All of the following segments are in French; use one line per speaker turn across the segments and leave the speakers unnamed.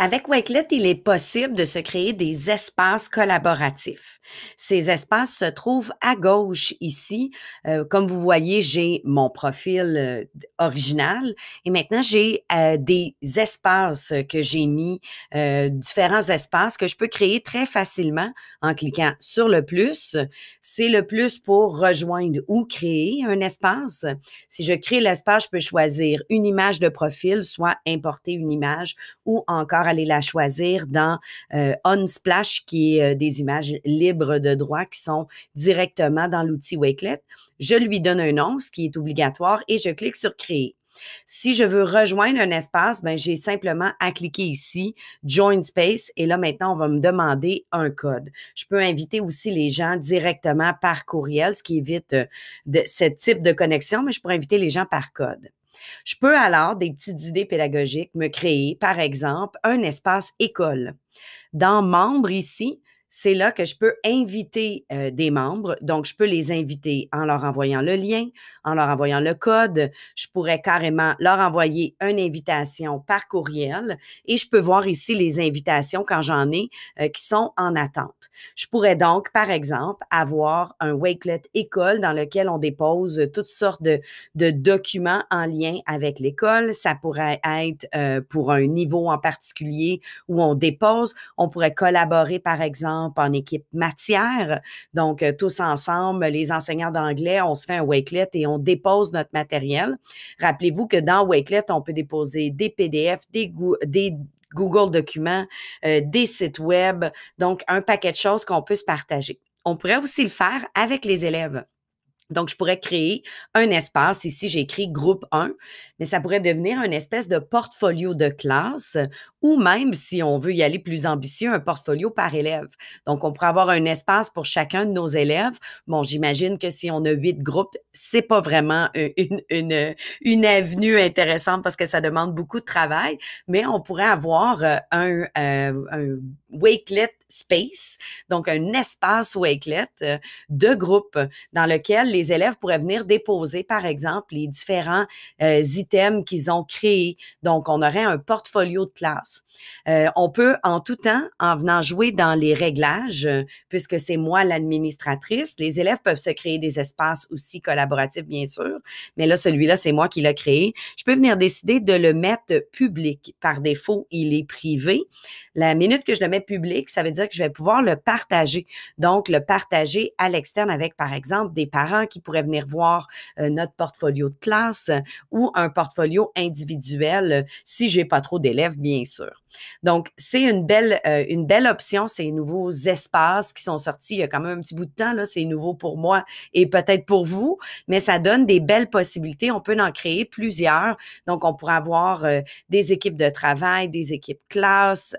Avec Wakelet, il est possible de se créer des espaces collaboratifs. Ces espaces se trouvent à gauche ici. Euh, comme vous voyez, j'ai mon profil euh, original et maintenant j'ai euh, des espaces que j'ai mis, différents espaces que je peux créer très facilement en cliquant sur le plus. C'est le plus pour rejoindre ou créer un espace. Si je crée l'espace, je peux choisir une image de profil, soit importer une image ou encore aller la choisir dans euh, Unsplash, qui est euh, des images libres de droit qui sont directement dans l'outil Wakelet. Je lui donne un nom, ce qui est obligatoire, et je clique sur Créer. Si je veux rejoindre un espace, ben, j'ai simplement à cliquer ici, Join Space, et là maintenant, on va me demander un code. Je peux inviter aussi les gens directement par courriel, ce qui évite euh, de, ce type de connexion, mais je pourrais inviter les gens par code. Je peux alors, des petites idées pédagogiques, me créer, par exemple, un espace école. Dans Membres ici, c'est là que je peux inviter euh, des membres. Donc, je peux les inviter en leur envoyant le lien, en leur envoyant le code. Je pourrais carrément leur envoyer une invitation par courriel et je peux voir ici les invitations quand j'en ai euh, qui sont en attente. Je pourrais donc, par exemple, avoir un Wakelet école dans lequel on dépose toutes sortes de, documents en lien avec l'école. Ça pourrait être euh, pour un niveau en particulier où on dépose. On pourrait collaborer, par exemple, en équipe matière. Donc, euh, tous ensemble, les enseignants d'anglais, on se fait un Wakelet et on dépose notre matériel. Rappelez-vous que dans Wakelet, on peut déposer des PDF, des, Google Documents, euh, des sites web, donc un paquet de choses qu'on peut se partager. On pourrait aussi le faire avec les élèves. Donc, je pourrais créer un espace. Ici, j'ai écrit groupe 1, mais ça pourrait devenir une espèce de portfolio de classe ou même, si on veut y aller plus ambitieux, un portfolio par élève. Donc, on pourrait avoir un espace pour chacun de nos élèves. Bon, j'imagine que si on a huit groupes, c'est pas vraiment une, une, avenue intéressante parce que ça demande beaucoup de travail, mais on pourrait avoir euh, un, euh, un wakelet space, donc un espace ou Wakelet euh, de groupe dans lequel les élèves pourraient venir déposer, par exemple, les différents euh, items qu'ils ont créés. Donc, on aurait un portfolio de classe. Euh, on peut en tout temps, en venant jouer dans les réglages, puisque c'est moi l'administratrice, les élèves peuvent se créer des espaces aussi collaboratifs, bien sûr, mais là, celui-là, c'est moi qui l'ai créé. Je peux venir décider de le mettre public. Par défaut, il est privé. La minute que je le mets public, ça veut dire que je vais pouvoir le partager. Donc, le partager à l'externe avec, par exemple, des parents qui pourraient venir voir euh, notre portfolio de classe euh, ou un portfolio individuel euh, si j'ai pas trop d'élèves, bien sûr. Donc, c'est une belle, une belle option, ces nouveaux espaces qui sont sortis il y a quand même un petit bout de temps, là, c'est nouveau pour moi et peut-être pour vous, mais ça donne des belles possibilités. On peut en créer plusieurs. Donc, on pourrait avoir des équipes de travail, des équipes classe.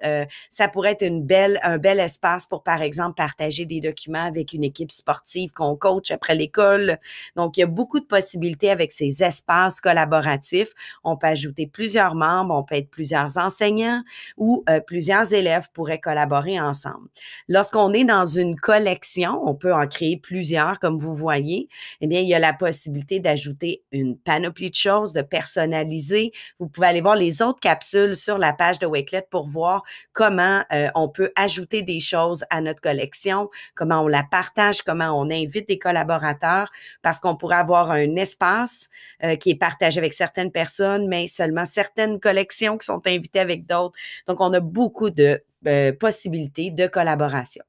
ça pourrait être une belle, un bel espace pour, par exemple, partager des documents avec une équipe sportive qu'on coach après l'école. Donc, il y a beaucoup de possibilités avec ces espaces collaboratifs. On peut ajouter plusieurs membres, on peut être plusieurs enseignants ou euh, plusieurs élèves pourraient collaborer ensemble. Lorsqu'on est dans une collection, on peut en créer plusieurs, comme vous voyez. Eh bien, il y a la possibilité d'ajouter une panoplie de choses, de personnaliser. Vous pouvez aller voir les autres capsules sur la page de Wakelet pour voir comment euh, on peut ajouter des choses à notre collection, comment on la partage, comment on invite des collaborateurs, parce qu'on pourrait avoir un espace euh, qui est partagé avec certaines personnes, mais seulement certaines collections qui sont invitées avec d'autres. Donc, on a beaucoup de euh, possibilités de collaboration.